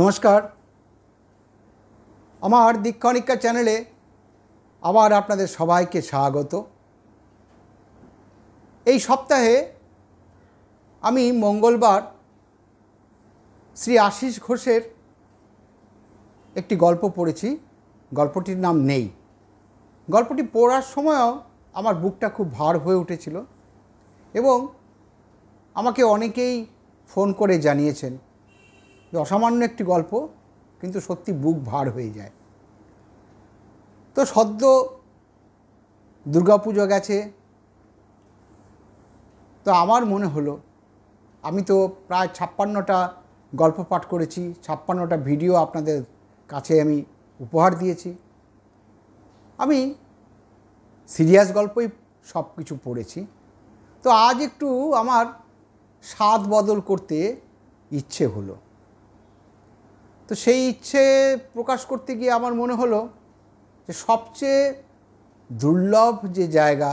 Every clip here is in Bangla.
নমস্কার আমার দীক্ষণিকা চ্যানেলে আবার আপনাদের সবাইকে স্বাগত এই সপ্তাহে আমি মঙ্গলবার শ্রী আশিস ঘোষের একটি গল্প পড়েছি গল্পটির নাম নেই গল্পটি পড়ার সময়ও আমার বুকটা খুব ভার হয়ে উঠেছিল এবং আমাকে অনেকেই ফোন করে জানিয়েছেন অসামান্য একটি গল্প কিন্তু সত্যি বুক ভার হয়ে যায় তো সদ্য দুর্গাপুজো গেছে তো আমার মনে হলো আমি তো প্রায় ছাপ্পান্নটা গল্প পাঠ করেছি ছাপ্পান্নটা ভিডিও আপনাদের কাছে আমি উপহার দিয়েছি আমি সিরিয়াস গল্পই সব কিছু পড়েছি তো আজ একটু আমার স্বাদ বদল করতে ইচ্ছে হলো তো সেই ইচ্ছে প্রকাশ করতে গিয়ে আমার মনে হলো যে সবচেয়ে দুর্লভ যে জায়গা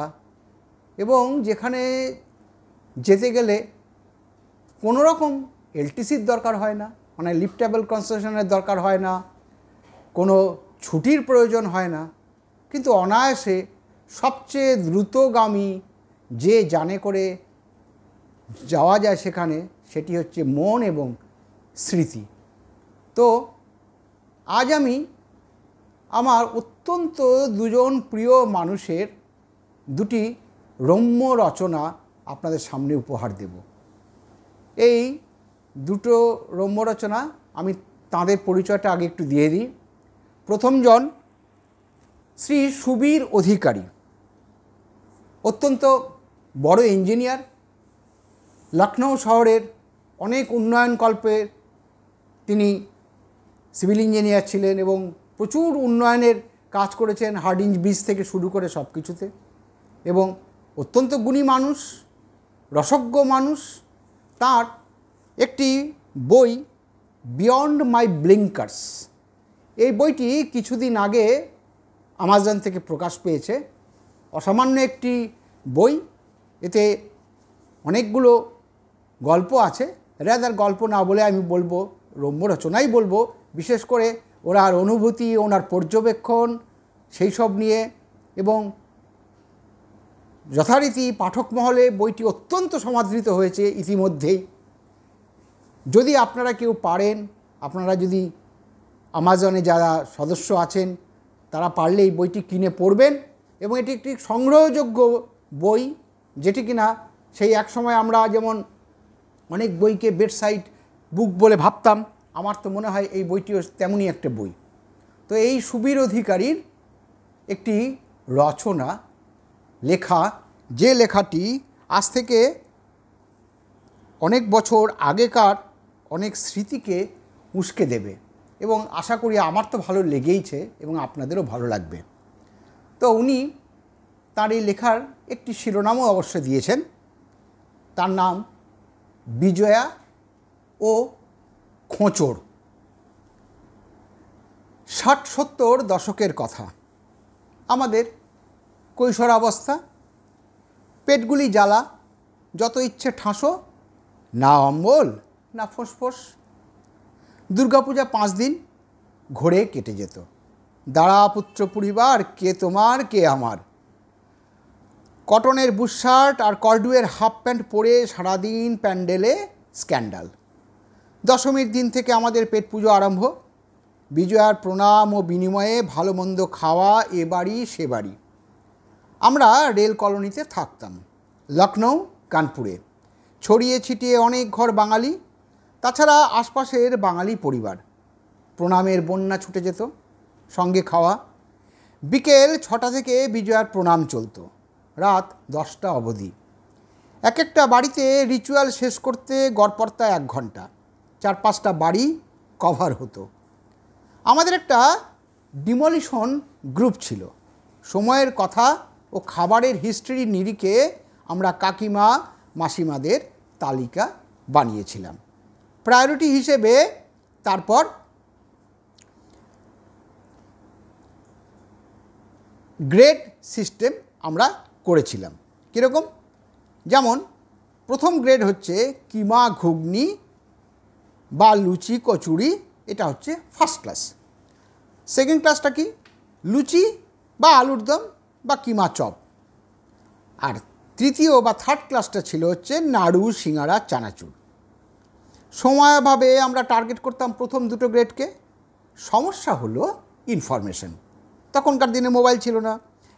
এবং যেখানে যেতে গেলে কোনো রকম এলটিসির দরকার হয় না মানে লিফটেবল কনসেশনের দরকার হয় না কোনো ছুটির প্রয়োজন হয় না কিন্তু অনায়াসে সবচেয়ে দ্রুতগামী যে জানে করে যাওয়া যায় সেখানে সেটি হচ্ছে মন এবং স্মৃতি তো আজ আমি আমার অত্যন্ত দুজন প্রিয় মানুষের দুটি রম্য রচনা আপনাদের সামনে উপহার দেব এই দুটো রম্য রচনা আমি তাঁদের পরিচয়টা আগে একটু দিয়ে দিই প্রথমজন শ্রী সুবীর অধিকারী অত্যন্ত বড় ইঞ্জিনিয়ার লখনৌ শহরের অনেক উন্নয়নকল্পের তিনি সিভিল ইঞ্জিনিয়ার ছিলেন এবং প্রচুর উন্নয়নের কাজ করেছেন ইঞ্জ ব্রিজ থেকে শুরু করে সব কিছুতে এবং অত্যন্ত গুণী মানুষ রসজ্ঞ মানুষ তার একটি বই বিয়ন্ড মাই ব্লিঙ্কার্স এই বইটি কিছুদিন আগে আমাজন থেকে প্রকাশ পেয়েছে অসামান্য একটি বই এতে অনেকগুলো গল্প আছে রাদার গল্প না বলে আমি বলবো রম্য রচনাই বলবো বিশেষ করে ওনার অনুভূতি ওনার পর্যবেক্ষণ সেই সব নিয়ে এবং যথারীতি পাঠক মহলে বইটি অত্যন্ত সমাদৃত হয়েছে ইতিমধ্যেই যদি আপনারা কেউ পারেন আপনারা যদি আমাজনে যারা সদস্য আছেন তারা পারলে এই বইটি কিনে পড়বেন এবং এটি একটি সংগ্রহযোগ্য বই যেটি কিনা সেই এক সময় আমরা যেমন অনেক বইকে বেডসাইট বুক বলে ভাবতাম আমার তো মনে হয় এই বইটিও তেমনই একটা বই তো এই সুবীর অধিকারীর একটি রচনা লেখা যে লেখাটি আজ থেকে অনেক বছর আগেকার অনেক স্মৃতিকে উস্কে দেবে এবং আশা করি আমার তো ভালো লেগেইছে এবং আপনাদেরও ভালো লাগবে তো উনি তার এই লেখার একটি শিরোনামও অবশ্য দিয়েছেন তার নাম বিজয়া ও খোঁচর ষাট সত্তর দশকের কথা আমাদের কৈশোর অবস্থা পেটগুলি জ্বালা যত ইচ্ছে ঠাঁসো না অম্বল না ফোঁসফোঁস দুর্গাপূজা পাঁচ দিন ঘোরে কেটে যেত দাঁড়া পুত্র পরিবার কে তোমার কে আমার কটনের বুশার্ট আর কর্ডুয়ের হাফ প্যান্ট পরে সারাদিন প্যান্ডেলে স্ক্যান্ডাল দশমীর দিন থেকে আমাদের পেট পুজো আরম্ভ বিজয়ার প্রণাম ও বিনিময়ে ভালো মন্দ খাওয়া এ বাড়ি সে বাড়ি আমরা রেল কলোনিতে থাকতাম লখনৌ কানপুরে ছড়িয়ে ছিটিয়ে অনেক ঘর বাঙালি তাছাড়া আশপাশের বাঙালি পরিবার প্রণামের বন্যা ছুটে যেত সঙ্গে খাওয়া বিকেল ছটা থেকে বিজয়ার প্রণাম চলত রাত দশটা অবধি এক একটা বাড়িতে রিচুয়াল শেষ করতে গড়পড়তা এক ঘন্টা চার পাঁচটা বাড়ি কভার হতো আমাদের একটা ডিমলিশন গ্রুপ ছিল সময়ের কথা ও খাবারের হিস্ট্রির নিরিখে আমরা কাকিমা মাসিমাদের তালিকা বানিয়েছিলাম প্রায়োরিটি হিসেবে তারপর গ্রেড সিস্টেম আমরা করেছিলাম কীরকম যেমন প্রথম গ্রেড হচ্ছে কিমা ঘুগনি বা লুচি কচুরি এটা হচ্ছে ফার্স্ট ক্লাস সেকেন্ড ক্লাসটা কি লুচি বা আলুর দম বা কিমা চপ আর তৃতীয় বা থার্ড ক্লাসটা ছিল হচ্ছে নাড়ু শিঙাড়া চানাচুর সময়ভাবে আমরা টার্গেট করতাম প্রথম দুটো গ্রেডকে সমস্যা হলো ইনফরমেশন তখনকার দিনে মোবাইল ছিল না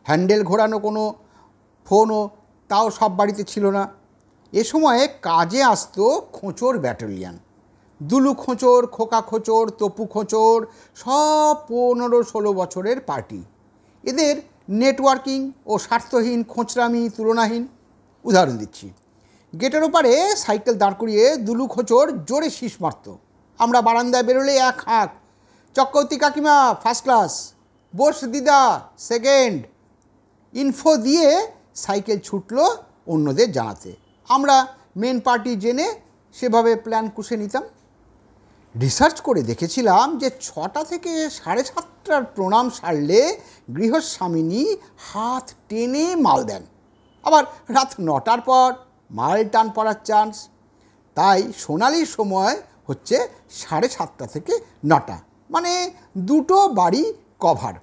হ্যান্ডেল ঘোরানো কোনো ফোনও তাও সব বাড়িতে ছিল না এ সময়ে কাজে আসতো খোঁচর ব্যাটালিয়ান দুলু খোঁচর খোকা খোঁচর তপু খোঁচর সব পনেরো ষোলো বছরের পার্টি এদের নেটওয়ার্কিং ও স্বার্থহীন খোঁচরামি তুলনাহীন উদাহরণ দিচ্ছি গেটের ওপারে সাইকেল দাঁড় করিয়ে দুলু খোঁচর জোরে শীষ মারত আমরা বারান্দায় বেরোলে এক হাঁক চক্রবর্তী কাকিমা ফার্স্ট ক্লাস বোস দিদা সেকেন্ড ইনফো দিয়ে সাইকেল ছুটল অন্যদের জানাতে আমরা মেন পার্টি জেনে সেভাবে প্ল্যান কুষে নিতাম রিসার্চ করে দেখেছিলাম যে ছটা থেকে সাড়ে সাতটার প্রণাম সারলে গৃহস্বামিনী হাত টেনে মাল দেন আবার রাত নটার পর মাল টান পড়ার চান্স তাই সোনালি সময় হচ্ছে সাড়ে সাতটা থেকে নটা মানে দুটো বাড়ি কভার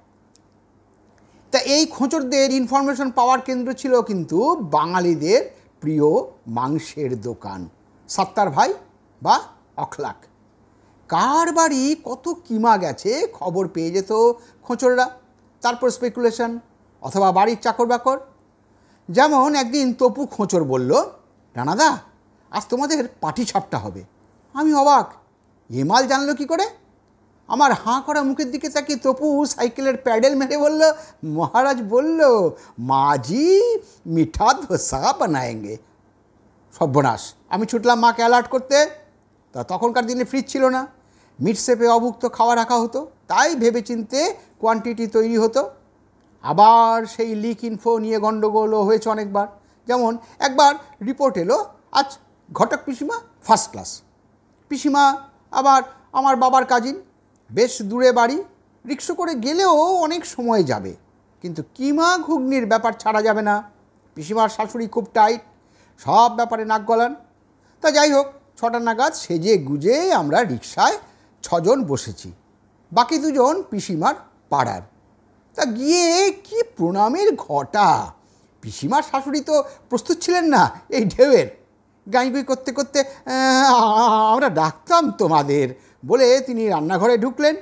তা এই খোঁচরদের ইনফরমেশন পাওয়ার কেন্দ্র ছিল কিন্তু বাঙালিদের প্রিয় মাংসের দোকান সাত্তার ভাই বা অখলাক কার বাড়ি কত কিমা গেছে খবর পেয়ে যেত খোঁচররা তারপর স্পেকুলেশন অথবা বাড়ির চাকর বাকর যেমন একদিন তপু খোঁচর বলল রানাদা আজ তোমাদের পাটি ছাপটা হবে আমি অবাক এমাল জানলো কি করে আমার হাঁ করা মুখের দিকে তাকিয়ে তপু সাইকেলের প্যাডেল মেরে বলল মহারাজ বলল মাজি মিঠা ধোসা বানায়ঙ্গে সর্বনাশ আমি ছুটলাম মাকে অ্যালার্ট করতে তা তখনকার দিনে ফ্রিজ ছিল না মিটসেপে অভুক্ত খাওয়া রাখা হতো তাই ভেবেচিন্তে কোয়ান্টিটি তৈরি হতো আবার সেই লিক ইনফো নিয়ে গণ্ডগোলও হয়েছে অনেকবার যেমন একবার রিপোর্ট এলো আজ ঘটক পিসিমা ফার্স্ট ক্লাস পিসিমা আবার আমার বাবার কাজিন বেশ দূরে বাড়ি রিক্সা করে গেলেও অনেক সময় যাবে কিন্তু কিমা ঘুগনির ব্যাপার ছাড়া যাবে না পিসিমার শাশুড়ি খুব টাইট সব ব্যাপারে নাক গলান তা যাই হোক ছটা নাগাদ সেজে গুজে আমরা রিক্সায় ছজন বসেছি বাকি দুজন পিসিমার পাড়ার তা গিয়ে কি প্রণামের ঘটা পিসিমার শাশুড়ি তো প্রস্তুত ছিলেন না এই ঢেউয়ের গাঁইগুই করতে করতে আমরা ডাকতাম তোমাদের বলে তিনি রান্নাঘরে ঢুকলেন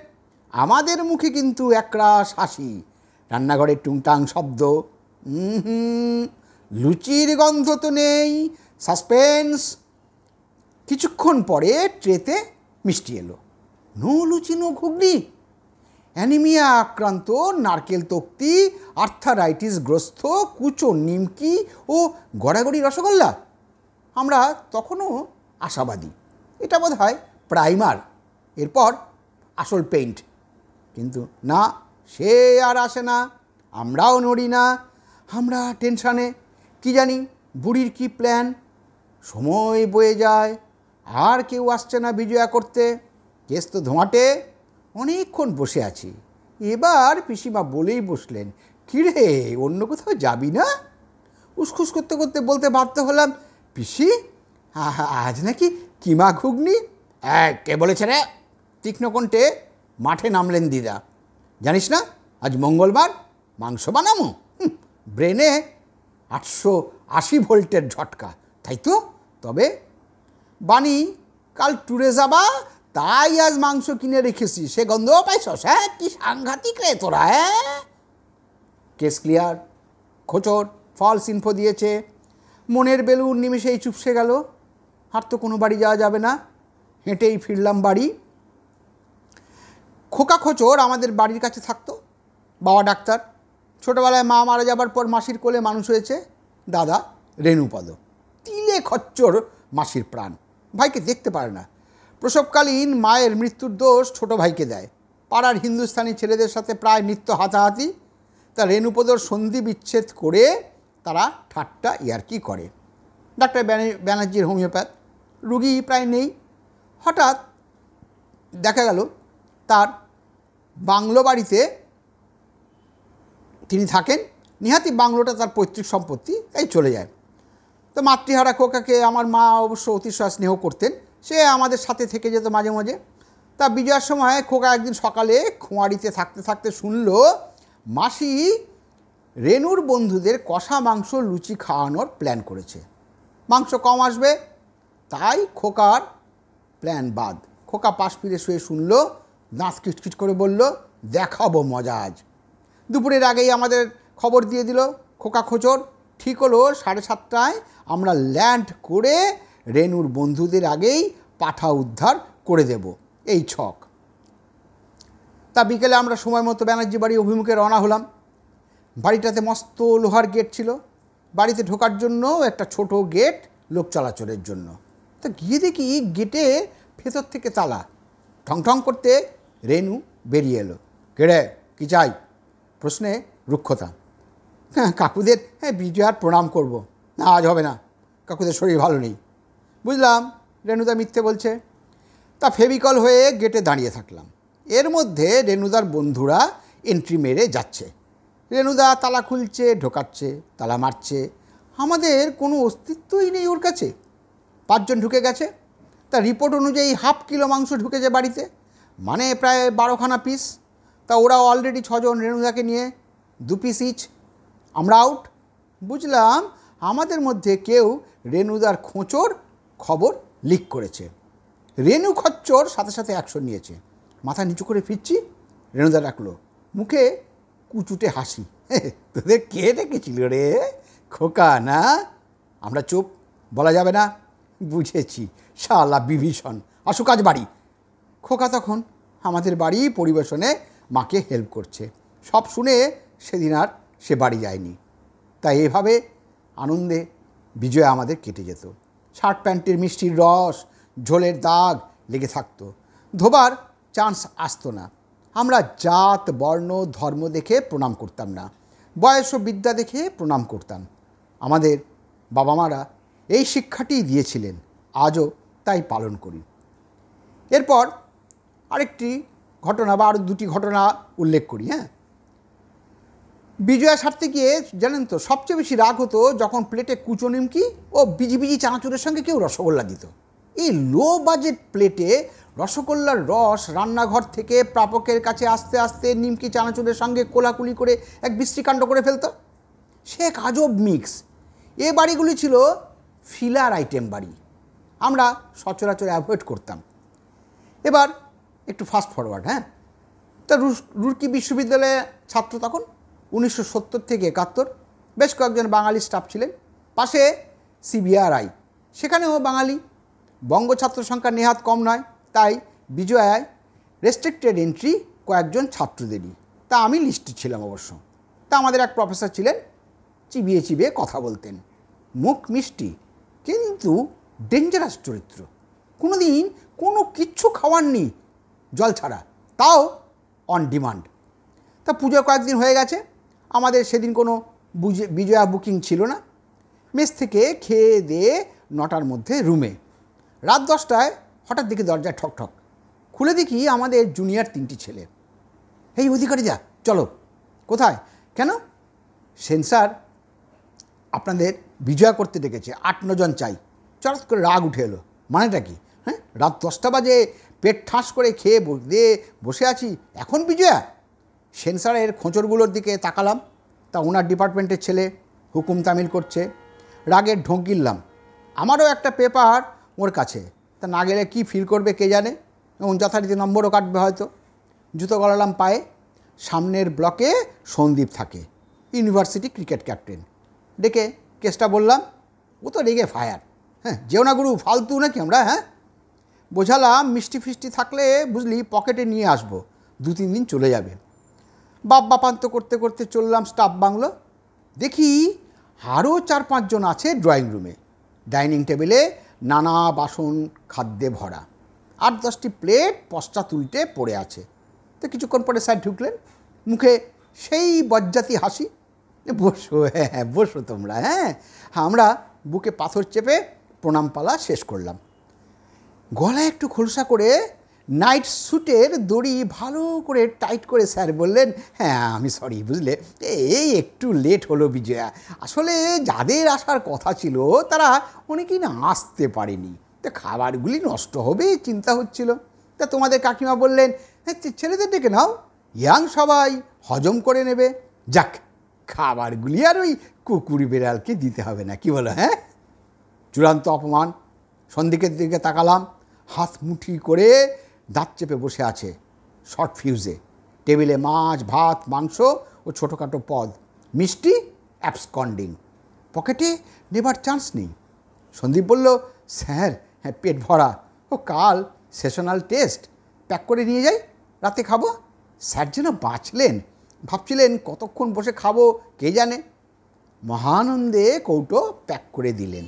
আমাদের মুখে কিন্তু একরা শাসি রান্নাঘরের টুংটাং শব্দ লুচির গন্ধ তো নেই সাসপেন্স কিছুক্ষণ পরে ট্রেতে মিষ্টি এলো নো লুচি নো ঘুগনি অ্যানিমিয়া আক্রান্ত নারকেল তক্তি গ্রস্থ কুচো নিমকি ও গড়াগড়ি রসগোল্লা আমরা তখনও আশাবাদী এটা বোধ হয় প্রাইমার এরপর আসল পেইন্ট কিন্তু না সে আর আসে না আমরাও নড়ি না আমরা টেনশানে কি জানি বুড়ির কি প্ল্যান সময় বয়ে যায় আর কেউ আসছে না বিজয়া করতে কেস তো ধোঁয়াটে অনেকক্ষণ বসে আছি এবার পিসিমা বলেই বসলেন কিরে অন্য কোথাও যাবি না উসখুস করতে করতে বলতে বাধ্য হলাম পিসি আজ নাকি কিমা ঘুগনি কে বলেছে রে তীক্ষ্ণকণ্ঠে মাঠে নামলেন দিদা জানিস না আজ মঙ্গলবার মাংস বানামো ব্রেনে আটশো আশি ভোল্টের ঝটকা তাই তো তবে বাণী কাল ট্যুরে যাবা তাই আজ মাংস কিনে রেখেছি সে গন্ধও পাইছস হ্যাঁ কি সাংঘাতিক রে তোরা হ্যাঁ কেস ক্লিয়ার খোচর ফলস ইনফো দিয়েছে মনের বেলুন নিমেষেই চুপসে গেল আর তো কোনো বাড়ি যাওয়া যাবে না হেঁটেই ফিরলাম বাড়ি খোকা খোচর আমাদের বাড়ির কাছে থাকতো বাবা ডাক্তার ছোটোবেলায় মা মারা যাবার পর মাসির কোলে মানুষ হয়েছে দাদা রেণুপদ তিলে খচ্চর মাসির প্রাণ ভাইকে দেখতে পারে না প্রসবকালীন মায়ের মৃত্যুর দোষ ছোট ভাইকে দেয় পাড়ার হিন্দুস্থানি ছেলেদের সাথে প্রায় নিত্য হাতাহাতি তা রেণুপদর সন্ধি বিচ্ছেদ করে তারা ঠাট্টা ইয়ার্কি করে ডাক্তার ব্যানার্জির হোমিওপ্যাথ রুগী প্রায় নেই হঠাৎ দেখা গেল তার বাংলো বাড়িতে তিনি থাকেন নিহাতি বাংলোটা তার পৈতৃক সম্পত্তি তাই চলে যায় তো মাতৃহারা খোকাকে আমার মা অবশ্য অতিশয় স্নেহ করতেন সে আমাদের সাথে থেকে যেত মাঝে মাঝে তা বিজয়ার সময় খোকা একদিন সকালে খোঁয়াড়িতে থাকতে থাকতে শুনল মাসি রেনুর বন্ধুদের কষা মাংস লুচি খাওয়ানোর প্ল্যান করেছে মাংস কম আসবে তাই খোকার প্ল্যান বাদ খোকা পাশ ফিরে শুয়ে শুনল দাঁত কিটকিট করে বলল দেখাবো মজা আজ দুপুরের আগেই আমাদের খবর দিয়ে দিল খোকা খোচর ঠিক হলো সাড়ে সাতটায় আমরা ল্যান্ড করে রেনুর বন্ধুদের আগেই পাঠা উদ্ধার করে দেব এই ছক তা বিকেলে আমরা সময় মতো ব্যানার্জি বাড়ি অভিমুখে রওনা হলাম বাড়িটাতে মস্ত লোহার গেট ছিল বাড়িতে ঢোকার জন্য একটা ছোট গেট লোক চলাচলের জন্য তা গিয়ে দেখি গেটে ভেতর থেকে তালা ঠং ঠং করতে রেনু বেরিয়ে এলো কেড়ে কি চাই প্রশ্নে রুক্ষতা হ্যাঁ কাকুদের হ্যাঁ বিজয়ার প্রণাম করবো না আজ হবে না কাকুদের শরীর ভালো নেই বুঝলাম রেনুদা মিথ্যে বলছে তা ফেবিকল হয়ে গেটে দাঁড়িয়ে থাকলাম এর মধ্যে রেনুদার বন্ধুরা এন্ট্রি মেরে যাচ্ছে রেনুদা তালা খুলছে ঢোকাচ্ছে তালা মারছে আমাদের কোনো অস্তিত্বই নেই ওর কাছে পাঁচজন ঢুকে গেছে তা রিপোর্ট অনুযায়ী হাফ কিলো মাংস ঢুকেছে বাড়িতে মানে প্রায় বারোখানা পিস তা ওরা অলরেডি ছজন রেনুদাকে নিয়ে দু পিস ইচ আমরা আউট বুঝলাম আমাদের মধ্যে কেউ রেনুদার খোঁচড় খবর লিক করেছে রেণু খচ্চর সাথে সাথে অ্যাকশন নিয়েছে মাথা নিচু করে ফিরছি রেণুদা ডাকলো মুখে কুচুটে হাসি তোদের কে ডেকেছিল রে খোকা না আমরা চুপ বলা যাবে না বুঝেছি শালা বিভীষণ আসু কাজ বাড়ি খোকা তখন আমাদের বাড়ি পরিবেশনে মাকে হেল্প করছে সব শুনে সেদিন আর সে বাড়ি যায়নি তাই এভাবে আনন্দে বিজয় আমাদের কেটে যেত শার্ট প্যান্টের মিষ্টির রস ঝোলের দাগ লেগে থাকতো ধোবার চান্স আসতো না আমরা জাত বর্ণ ধর্ম দেখে প্রণাম করতাম না বয়স ও বিদ্যা দেখে প্রণাম করতাম আমাদের বাবা মারা এই শিক্ষাটি দিয়েছিলেন আজও তাই পালন করি এরপর আরেকটি ঘটনা বা আরও দুটি ঘটনা উল্লেখ করি হ্যাঁ বিজয়া সারতে গিয়ে জানেন তো সবচেয়ে বেশি রাগ হতো যখন প্লেটে কুচো নিমকি ও বিজি বিজি চানাচুরের সঙ্গে কেউ রসগোল্লা দিত এই লো বাজেট প্লেটে রসগোল্লার রস রান্নাঘর থেকে প্রাপকের কাছে আস্তে আস্তে নিমকি চানাচুরের সঙ্গে কোলাকুলি করে এক বিশ্রীকাণ্ড করে ফেলত সে এক আজব মিক্স এ বাড়িগুলি ছিল ফিলার আইটেম বাড়ি আমরা সচরাচর অ্যাভয়েড করতাম এবার একটু ফাস্ট ফরওয়ার্ড হ্যাঁ তা রুরকি বিশ্ববিদ্যালয়ে ছাত্র তখন উনিশশো থেকে একাত্তর বেশ কয়েকজন বাঙালি স্টাফ ছিলেন পাশে সিবিআরআই সেখানেও বাঙালি বঙ্গ ছাত্র সংখ্যা নেহাত কম নয় তাই বিজয়ায় রেস্ট্রিক্টেড এন্ট্রি কয়েকজন ছাত্রদেরই তা আমি লিস্টে ছিলাম অবশ্য তা আমাদের এক প্রফেসর ছিলেন চিবিয়ে চিবিয়ে কথা বলতেন মুখ মিষ্টি কিন্তু ডেঞ্জারাস চরিত্র কোনো দিন কোনো কিচ্ছু খাওয়াননি জল ছাড়া তাও অন ডিমান্ড তা পুজো কয়েকদিন হয়ে গেছে আমাদের সেদিন কোনো বিজয়া বুকিং ছিল না মেস থেকে খেয়ে দিয়ে নটার মধ্যে রুমে রাত দশটায় হঠাৎ দেখি দরজায় ঠকঠক খুলে দেখি আমাদের জুনিয়র তিনটি ছেলে এই অধিকারী যা চলো কোথায় কেন সেন্সার আপনাদের বিজয়া করতে ডেকেছে আট নজন চাই চট করে রাগ উঠে এলো মানেটা কি হ্যাঁ রাত দশটা বাজে পেট ঠাস করে খেয়ে দিয়ে বসে আছি এখন বিজয়া সেন্সারের খোঁচরগুলোর দিকে তাকালাম তা ওনার ডিপার্টমেন্টের ছেলে হুকুম তামিল করছে রাগের ঢোঁক গিললাম আমারও একটা পেপার ওর কাছে তা না গেলে কী ফিল করবে কে জানে এবং যথারীতি নম্বরও কাটবে হয়তো জুতো গলালাম পায়ে সামনের ব্লকে সন্দীপ থাকে ইউনিভার্সিটি ক্রিকেট ক্যাপ্টেন ডেকে কেসটা বললাম ও তো রেগে ফায়ার হ্যাঁ যেও না গুরু ফালতু নাকি আমরা হ্যাঁ বোঝালাম মিষ্টি ফিষ্টি থাকলে বুঝলি পকেটে নিয়ে আসবো দু তিন দিন চলে যাবে বাপান্ত করতে করতে চললাম স্টাফ বাংলো দেখি আরও চার পাঁচজন আছে ড্রয়িং রুমে ডাইনিং টেবিলে নানা বাসন খাদ্যে ভরা আট দশটি প্লেট পশ্চা তুলতে পড়ে আছে তো কিছুক্ষণ পরে স্যার ঢুকলেন মুখে সেই বজ্জাতি হাসি বসো হ্যাঁ বসো তোমরা হ্যাঁ আমরা বুকে পাথর চেপে প্রণাম পালা শেষ করলাম গলায় একটু খোলসা করে নাইট স্যুটের দড়ি ভালো করে টাইট করে স্যার বললেন হ্যাঁ আমি সরি বুঝলে এই একটু লেট হলো বিজয়া আসলে যাদের আসার কথা ছিল তারা অনেকেই না আসতে পারেনি তা খাবারগুলি নষ্ট হবে চিন্তা হচ্ছিল তা তোমাদের কাকিমা বললেন হ্যাঁ ছেলেদের ডেকে নাও ইয়াং সবাই হজম করে নেবে যাক খাবারগুলি আর ওই কুকুর বেড়ালকে দিতে হবে না কি বলো হ্যাঁ চূড়ান্ত অপমান সন্দিকের দিকে তাকালাম হাত মুঠি করে দাঁত চেপে বসে আছে শর্ট ফিউজে টেবিলে মাছ ভাত মাংস ও ছোটোখাটো পদ মিষ্টি অ্যাপসকন্ডিং পকেটে নেবার চান্স নেই সন্দীপ বলল স্যার হ্যাঁ পেট ভরা ও কাল সেশনাল টেস্ট প্যাক করে নিয়ে যাই রাতে খাবো স্যার যেন বাঁচলেন ভাবছিলেন কতক্ষণ বসে খাবো কে জানে মহানন্দে কৌটো প্যাক করে দিলেন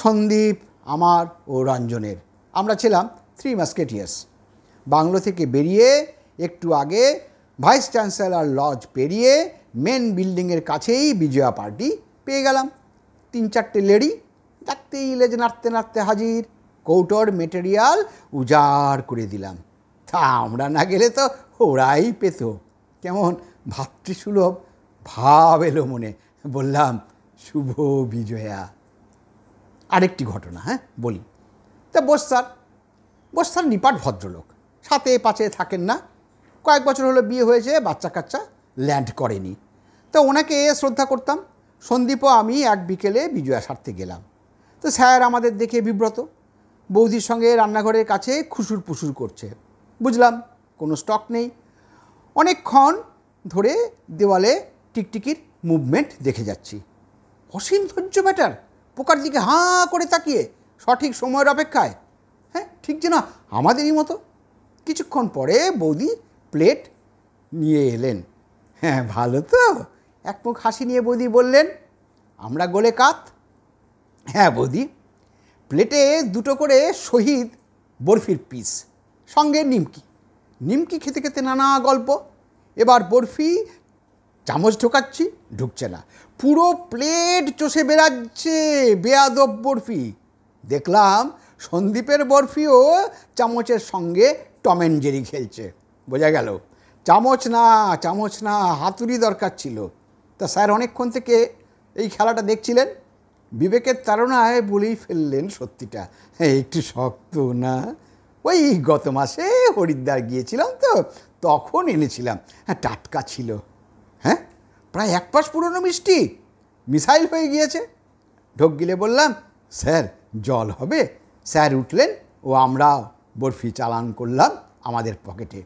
সন্দীপ আমার ও রঞ্জনের আমরা ছিলাম থ্রি মাস্কেটিয়ার্স বাংলো থেকে বেরিয়ে একটু আগে ভাইস চ্যান্সেলার লজ পেরিয়ে মেন বিল্ডিংয়ের কাছেই বিজয়া পার্টি পেয়ে গেলাম তিন চারটে লেডি ডাকতেই লেজ নাড়তে নাড়তে হাজির কৌটোর মেটেরিয়াল উজাড় করে দিলাম তা আমরা না গেলে তো ওরাই পেত কেমন ভাতৃসুলভ ভাব এলো মনে বললাম শুভ বিজয়া আরেকটি ঘটনা হ্যাঁ বলি তা বস স্যার গোস্থান নিপাট ভদ্রলোক সাথে পাঁচে থাকেন না কয়েক বছর হলো বিয়ে হয়েছে বাচ্চা কাচ্চা ল্যান্ড করেনি তো ওনাকে শ্রদ্ধা করতাম সন্দীপও আমি এক বিকেলে বিজয়া সারতে গেলাম তো স্যার আমাদের দেখে বিব্রত বৌদির সঙ্গে রান্নাঘরের কাছে খুসুর পুসুর করছে বুঝলাম কোনো স্টক নেই অনেকক্ষণ ধরে দেওয়ালে টিকটিকির মুভমেন্ট দেখে যাচ্ছি অসীম ধৈর্য ব্যাটার পোকার দিকে হাঁ করে তাকিয়ে সঠিক সময়ের অপেক্ষায় হ্যাঁ ঠিক যেন আমাদেরই মতো কিছুক্ষণ পরে বৌদি প্লেট নিয়ে এলেন হ্যাঁ ভালো তো এক মুখ হাসি নিয়ে বৌদি বললেন আমরা গোলে কাত হ্যাঁ বৌদি প্লেটে দুটো করে শহীদ বরফির পিস সঙ্গে নিমকি নিমকি খেতে খেতে নানা গল্প এবার বরফি চামচ ঢোকাচ্ছি ঢুকছে না পুরো প্লেট চষে বেড়াচ্ছে বেয়াদব বরফি দেখলাম সন্দীপের বরফিও চামচের সঙ্গে টমেন জেরি খেলছে বোঝা গেল চামচ না চামচ না হাতুড়ি দরকার ছিল তা স্যার অনেকক্ষণ থেকে এই খেলাটা দেখছিলেন বিবেকের তাড়নায় বলেই ফেললেন সত্যিটা একটু শক্ত না ওই গত মাসে হরিদ্বার গিয়েছিলাম তো তখন এনেছিলাম হ্যাঁ টাটকা ছিল হ্যাঁ প্রায় এক পাশ পুরনো মিষ্টি মিসাইল হয়ে গিয়েছে ঢোক গিলে বললাম স্যার জল হবে স্যার উঠলেন ও আমরা বরফি চালান করলাম আমাদের পকেটে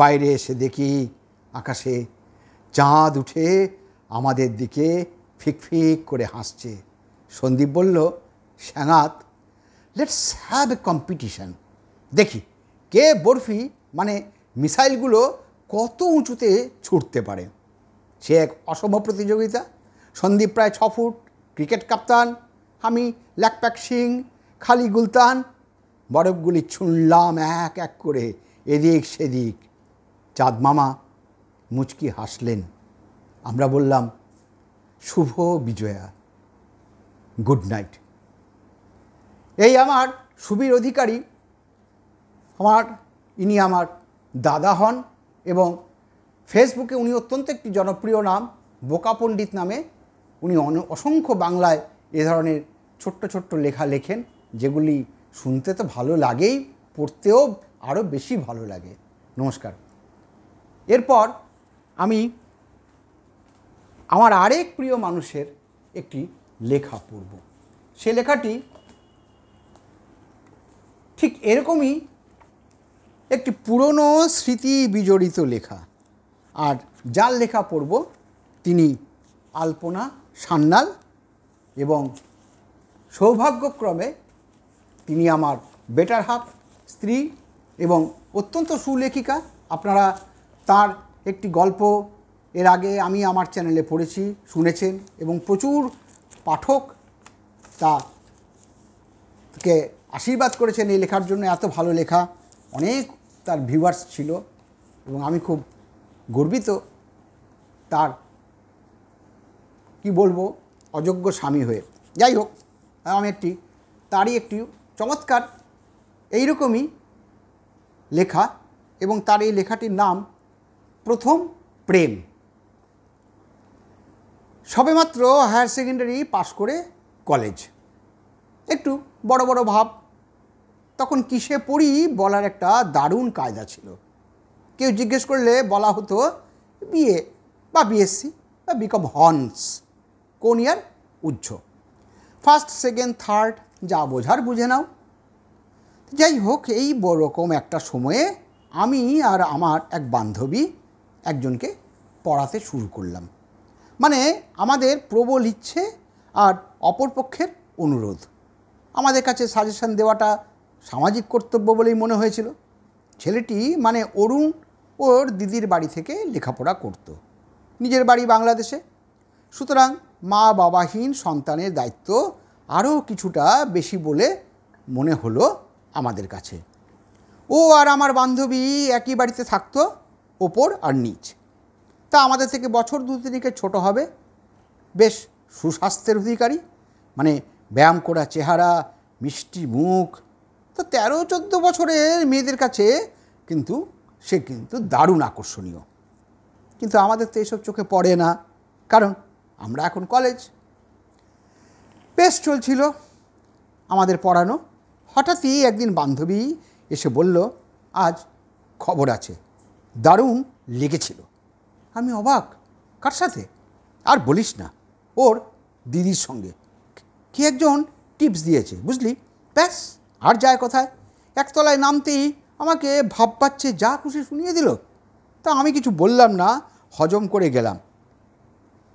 বাইরে এসে দেখি আকাশে চাঁদ উঠে আমাদের দিকে ফিকফিক করে হাসছে সন্দীপ বলল শ্যাঙাত লেটস হ্যাভ এ কম্পিটিশান দেখি কে বরফি মানে মিসাইলগুলো কত উঁচুতে ছুটতে পারে সে এক অসম্ভব প্রতিযোগিতা সন্দীপ প্রায় ছ ফুট ক্রিকেট কাপ্তান আমি ল্যাকপ্যাক সিং খালি গুলতান বরফগুলি ছুঁড়লাম এক এক করে এদিক সেদিক চাঁদ মামা মুচকি হাসলেন আমরা বললাম শুভ বিজয়া গুড নাইট এই আমার সুবীর অধিকারী আমার ইনি আমার দাদা হন এবং ফেসবুকে উনি অত্যন্ত একটি জনপ্রিয় নাম বোকা পণ্ডিত নামে উনি অসংখ্য বাংলায় এ ধরনের ছোট্ট ছোট্ট লেখা লেখেন যেগুলি শুনতে তো ভালো লাগেই পড়তেও আরও বেশি ভালো লাগে নমস্কার এরপর আমি আমার আরেক প্রিয় মানুষের একটি লেখা পড়ব সে লেখাটি ঠিক এরকমই একটি পুরনো স্মৃতি বিজড়িত লেখা আর যার লেখা পড়ব তিনি আলপনা সান্যাল এবং সৌভাগ্যক্রমে তিনি আমার বেটার হাফ স্ত্রী এবং অত্যন্ত সুলেখিকা আপনারা তার একটি গল্প এর আগে আমি আমার চ্যানেলে পড়েছি শুনেছেন এবং প্রচুর পাঠক তাকে আশীর্বাদ করেছেন এই লেখার জন্য এত ভালো লেখা অনেক তার ভিউয়ার্স ছিল এবং আমি খুব গর্বিত তার কি বলবো অযোগ্য স্বামী হয়ে যাই হোক আমি একটি তারই একটি চমৎকার এইরকমই লেখা এবং তার এই লেখাটির নাম প্রথম প্রেম সবেমাত্র হায়ার সেকেন্ডারি পাশ করে কলেজ একটু বড় বড় ভাব তখন কিসে পড়ি বলার একটা দারুণ কায়দা ছিল কেউ জিজ্ঞেস করলে বলা হতো বিএ বা বিএসসি বা বিকম হর্নস কোন ইয়ার উজ্জ্ব ফার্স্ট সেকেন্ড থার্ড যা বোঝার বুঝে নাও যাই হোক এই রকম একটা সময়ে আমি আর আমার এক বান্ধবী একজনকে পড়াতে শুরু করলাম মানে আমাদের প্রবল ইচ্ছে আর অপরপক্ষের অনুরোধ আমাদের কাছে সাজেশন দেওয়াটা সামাজিক কর্তব্য বলেই মনে হয়েছিল ছেলেটি মানে অরুণ ওর দিদির বাড়ি থেকে লেখাপড়া করত। নিজের বাড়ি বাংলাদেশে সুতরাং মা বাবাহীন সন্তানের দায়িত্ব আরও কিছুটা বেশি বলে মনে হলো আমাদের কাছে ও আর আমার বান্ধবী একই বাড়িতে থাকতো ওপর আর নিচ তা আমাদের থেকে বছর দু তিনিকে ছোট হবে বেশ সুস্বাস্থ্যের অধিকারী মানে ব্যায়াম করা চেহারা মিষ্টি মুখ তো তেরো চোদ্দো বছরের মেয়েদের কাছে কিন্তু সে কিন্তু দারুণ আকর্ষণীয় কিন্তু আমাদের তো এসব চোখে পড়ে না কারণ আমরা এখন কলেজ বেশ চলছিল আমাদের পড়ানো হঠাৎই একদিন বান্ধবী এসে বলল আজ খবর আছে দারুণ লেগেছিল আমি অবাক কার সাথে আর বলিস না ওর দিদির সঙ্গে কি একজন টিপস দিয়েছে বুঝলি ব্যাস আর যায় কোথায় একতলায় নামতেই আমাকে ভাব পাচ্ছে যা খুশি শুনিয়ে দিল তা আমি কিছু বললাম না হজম করে গেলাম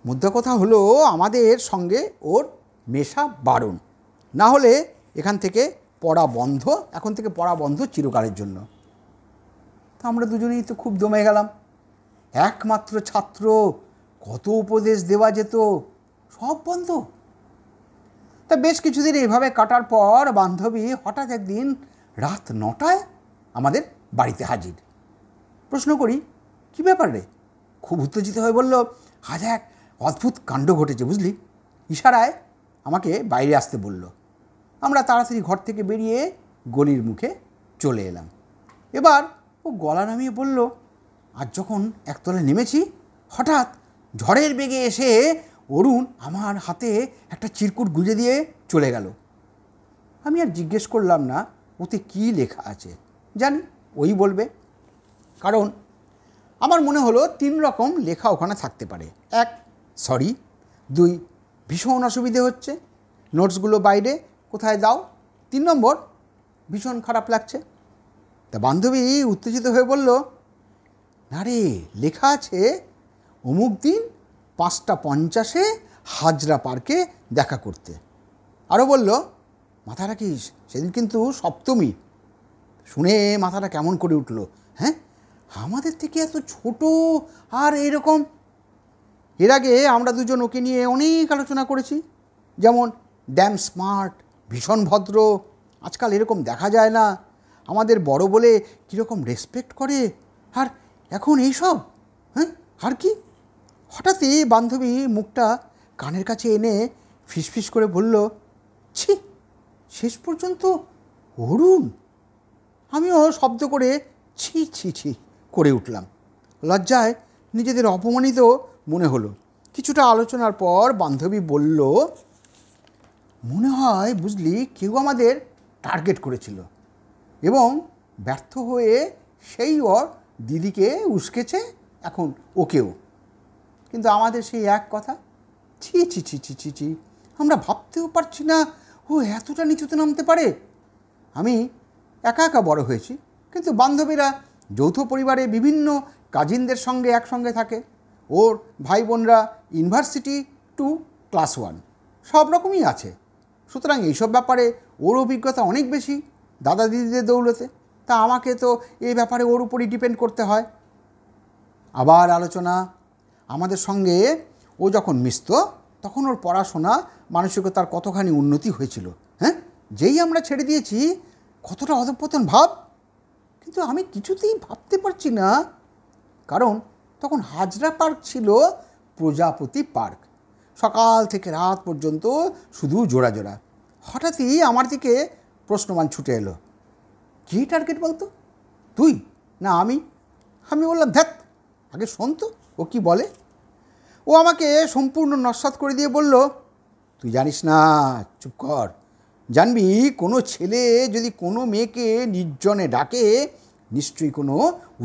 মুদ্রা কথা হলো আমাদের সঙ্গে ওর মেশা বারণ না হলে এখান থেকে পড়া বন্ধ এখন থেকে পড়া বন্ধ চিরকালের জন্য তো আমরা দুজনেই তো খুব দমে গেলাম একমাত্র ছাত্র কত উপদেশ দেওয়া যেত সব বন্ধ তা বেশ কিছুদিন এইভাবে কাটার পর বান্ধবী হঠাৎ একদিন রাত নটায় আমাদের বাড়িতে হাজির প্রশ্ন করি কি ব্যাপার রে খুব উত্তেজিত হয়ে বলল হাজার অদ্ভুত কাণ্ড ঘটেছে বুঝলি ইশারায় আমাকে বাইরে আসতে বলল আমরা তাড়াতাড়ি ঘর থেকে বেরিয়ে গলির মুখে চলে এলাম এবার ও গলা নামিয়ে বলল আর যখন একতলে নেমেছি হঠাৎ ঝড়ের বেগে এসে অরুণ আমার হাতে একটা চিরকুট গুঁজে দিয়ে চলে গেল আমি আর জিজ্ঞেস করলাম না ওতে কি লেখা আছে জানি ওই বলবে কারণ আমার মনে হলো তিন রকম লেখা ওখানে থাকতে পারে এক সরি দুই ভীষণ অসুবিধে হচ্ছে নোটসগুলো বাইরে কোথায় দাও তিন নম্বর ভীষণ খারাপ লাগছে তা বান্ধবী উত্তেজিত হয়ে বলল না রে লেখা আছে অমুক দিন পাঁচটা পঞ্চাশে হাজরা পার্কে দেখা করতে আরও বলল মাথা রাখিস সেদিন কিন্তু সপ্তমী শুনে মাথাটা কেমন করে উঠল হ্যাঁ আমাদের থেকে এত ছোট আর এরকম এর আগে আমরা দুজন ওকে নিয়ে অনেক আলোচনা করেছি যেমন ড্যাম স্মার্ট ভীষণ ভদ্র আজকাল এরকম দেখা যায় না আমাদের বড় বলে কীরকম রেসপেক্ট করে আর এখন এইসব হ্যাঁ আর কি হঠাৎই বান্ধবী মুখটা কানের কাছে এনে ফিসফিস করে বলল ছি শেষ পর্যন্ত অরুণ আমিও শব্দ করে ছি ছি ছি করে উঠলাম লজ্জায় নিজেদের অপমানিত মনে হলো কিছুটা আলোচনার পর বান্ধবী বলল মনে হয় বুঝলি কেউ আমাদের টার্গেট করেছিল এবং ব্যর্থ হয়ে সেই ওর দিদিকে উস্কেছে এখন ওকেও কিন্তু আমাদের সেই এক কথা ছি ছি ছি ছি ছি ছি আমরা ভাবতেও পারছি না ও এতটা নিচুতে নামতে পারে আমি একা একা বড় হয়েছি কিন্তু বান্ধবীরা যৌথ পরিবারে বিভিন্ন কাজিনদের সঙ্গে একসঙ্গে থাকে ওর ভাই বোনরা ইউনিভার্সিটি টু ক্লাস ওয়ান সব রকমই আছে সুতরাং এইসব ব্যাপারে ওর অভিজ্ঞতা অনেক বেশি দাদা দিদিদের দৌলতে তা আমাকে তো এই ব্যাপারে ওর উপরই ডিপেন্ড করতে হয় আবার আলোচনা আমাদের সঙ্গে ও যখন মিশত তখন ওর পড়াশোনা মানসিকতার কতখানি উন্নতি হয়েছিল হ্যাঁ যেই আমরা ছেড়ে দিয়েছি কতটা অধপতন ভাব কিন্তু আমি কিছুতেই ভাবতে পারছি না কারণ তখন হাজরা পার্ক ছিল প্রজাপতি পার্ক সকাল থেকে রাত পর্যন্ত শুধু জোড়া জোড়া হঠাৎই আমার দিকে প্রশ্নমান ছুটে এলো কী টার্গেট বলতো তুই না আমি আমি বললাম ধ্যাত আগে শোন তো ও কি বলে ও আমাকে সম্পূর্ণ নস্বাত করে দিয়ে বলল তুই জানিস না চুপ কর জানবি কোনো ছেলে যদি কোনো মেয়েকে নির্জনে ডাকে নিশ্চয়ই কোনো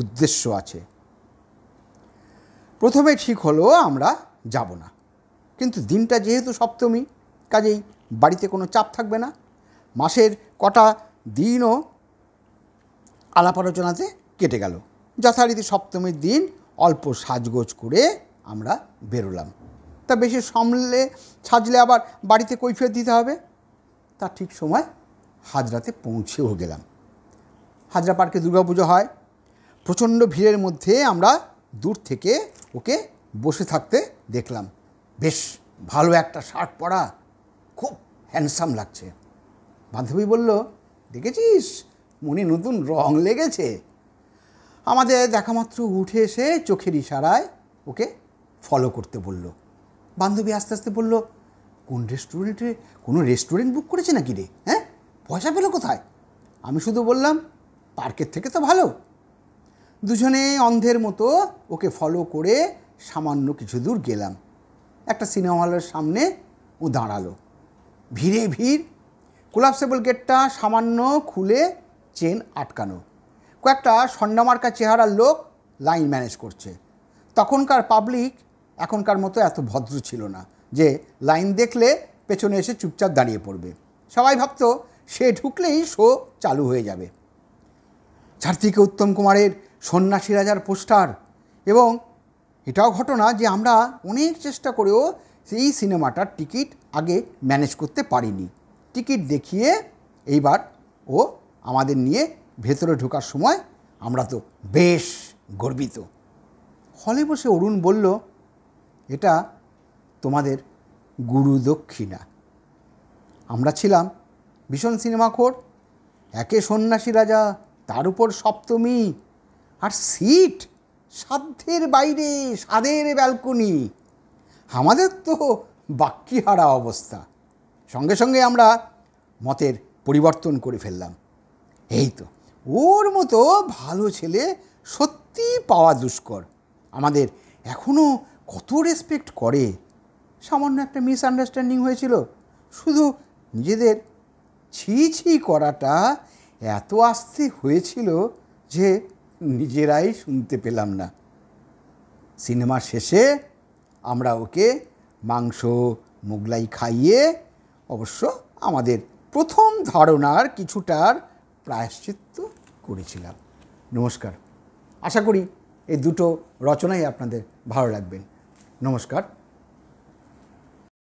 উদ্দেশ্য আছে প্রথমে ঠিক হলো আমরা যাব না কিন্তু দিনটা যেহেতু সপ্তমী কাজেই বাড়িতে কোনো চাপ থাকবে না মাসের কটা দিনও আলাপ আলোচনাতে কেটে গেল যথারীতি সপ্তমীর দিন অল্প সাজগোজ করে আমরা বেরোলাম তা বেশি সামলে সাজলে আবার বাড়িতে কৈফিয়ত দিতে হবে তা ঠিক সময় হাজরাতে পৌঁছেও গেলাম হাজরা পার্কে দুর্গাপুজো হয় প্রচণ্ড ভিড়ের মধ্যে আমরা দূর থেকে ওকে বসে থাকতে দেখলাম বেশ ভালো একটা শার্ট পরা খুব হ্যান্ডসাম লাগছে বান্ধবী বলল দেখেছিস মনে নতুন রং লেগেছে আমাদের দেখা মাত্র উঠে এসে চোখের ইশারায় ওকে ফলো করতে বলল বান্ধবী আস্তে আস্তে বলল কোন রেস্টুরেন্টে কোনো রেস্টুরেন্ট বুক করেছে নাকি রে হ্যাঁ পয়সা পেলো কোথায় আমি শুধু বললাম পার্কের থেকে তো ভালো দুজনে অন্ধের মতো ওকে ফলো করে সামান্য কিছু দূর গেলাম একটা সিনেমা হলের সামনে ও দাঁড়ালো ভিড়ে ভিড় কোলাপসেবল গেটটা সামান্য খুলে চেন আটকানো কয়েকটা সন্ডামার্কা চেহারার লোক লাইন ম্যানেজ করছে তখনকার পাবলিক এখনকার মতো এত ভদ্র ছিল না যে লাইন দেখলে পেছনে এসে চুপচাপ দাঁড়িয়ে পড়বে সবাই ভাবত সে ঢুকলেই শো চালু হয়ে যাবে চারদিকে উত্তম কুমারের সন্ন্যাসী রাজার পোস্টার এবং এটাও ঘটনা যে আমরা অনেক চেষ্টা করেও সেই সিনেমাটার টিকিট আগে ম্যানেজ করতে পারিনি টিকিট দেখিয়ে এইবার ও আমাদের নিয়ে ভেতরে ঢোকার সময় আমরা তো বেশ গর্বিত হলে বসে অরুণ বলল এটা তোমাদের গুরু দক্ষিণা আমরা ছিলাম ভীষণ সিনেমাখোর একে সন্ন্যাসী রাজা তার উপর সপ্তমী আর সিট সাধ্যের বাইরে সাদের ব্যালকনি আমাদের তো বাক্যি হারা অবস্থা সঙ্গে সঙ্গে আমরা মতের পরিবর্তন করে ফেললাম এই তো ওর মতো ভালো ছেলে সত্যি পাওয়া দুষ্কর আমাদের এখনও কত রেসপেক্ট করে সামান্য একটা মিসআন্ডারস্ট্যান্ডিং হয়েছিল শুধু নিজেদের ছি ছি করাটা এত আস্তে হয়েছিল যে নিজেরাই শুনতে পেলাম না সিনেমা শেষে আমরা ওকে মাংস মোগলাই খাইয়ে অবশ্য আমাদের প্রথম ধারণার কিছুটার প্রায়শ্চিত্ত করেছিলাম নমস্কার আশা করি এই দুটো রচনাই আপনাদের ভালো লাগবেন নমস্কার